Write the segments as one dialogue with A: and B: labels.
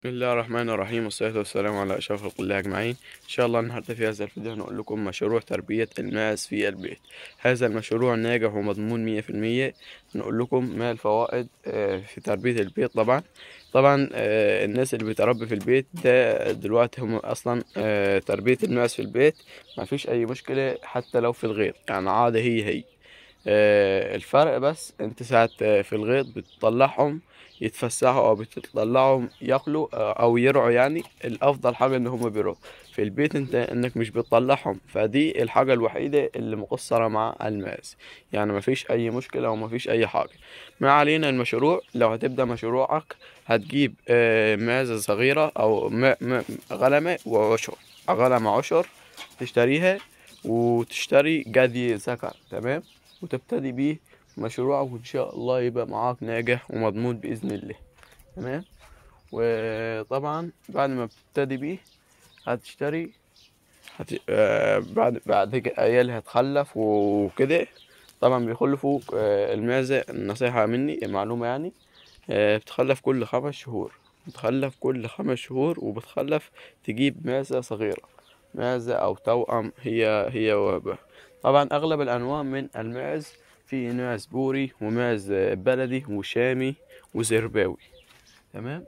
A: بسم الله الرحمن الرحيم والصلاة والسلام على أشرف خلق الله أجمعين إن شاء الله النهاردة في هذا الفيديو هنقول لكم مشروع تربية الماس في البيت هذا المشروع ناجح ومضمون مية في المية هنقول لكم ما الفوائد آه، في تربية البيت طبعا طبعا آه، الناس اللي بتربي في البيت ده دلوقتي هم أصلا آه، تربية الماس في البيت ما فيش أي مشكلة حتى لو في الغير يعني عادة هي هي آه، الفرق بس انت ساعة آه، في الغيط بتطلعهم يتفسحوا او بتطلعهم ياكلوا آه، او يرعوا يعني الافضل حاجة ان هما بيرعوا في البيت انت انك مش بتطلعهم فدي الحاجة الوحيدة اللي مقصرة مع الماس يعني مفيش اي مشكلة ومفيش اي حاجة ما علينا المشروع لو هتبدأ مشروعك هتجيب مازة صغيرة او غلمة وعشر غلمة عشر تشتريها وتشتري جدي سكر تمام وتبتدي بيه مشروعك وان شاء الله يبقى معاك ناجح ومضمون باذن الله تمام وطبعا بعد ما بتبتدي بيه هتشتري هت... آه بعد بعد كده عيال هتخلف وكده طبعا بيخلفوا آه المعزة النصيحة مني معلومة يعني آه بتخلف كل خمس شهور بتخلف كل خمس شهور وبتخلف تجيب معزة صغيرة معزة أو توأم هي هي وهبة طبعا أغلب الأنواع من المعز في معز بوري ومعز بلدي وشامي وزرباوي تمام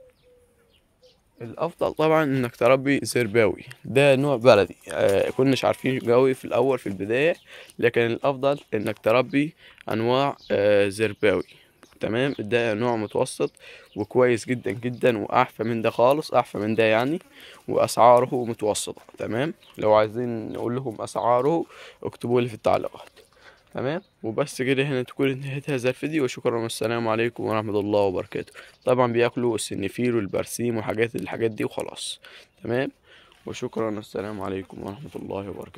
A: الافضل طبعا انك تربي زرباوي ده نوع بلدي آه كناش عارفين قوي في الاول في البدايه لكن الافضل انك تربي انواع آه زرباوي تمام ده نوع متوسط وكويس جدا جدا واعفى من ده خالص اعفى من ده يعني واسعاره متوسطه تمام لو عايزين نقول لهم اسعاره اكتبوا لي في التعليقات تمام وبس كده هنا تكون انتهت هذا الفيديو وشكرا والسلام عليكم ورحمه الله وبركاته طبعا بياكلوا السنفير والبرسيم وحاجات الحاجات دي وخلاص تمام وشكرا والسلام عليكم ورحمه الله وبركاته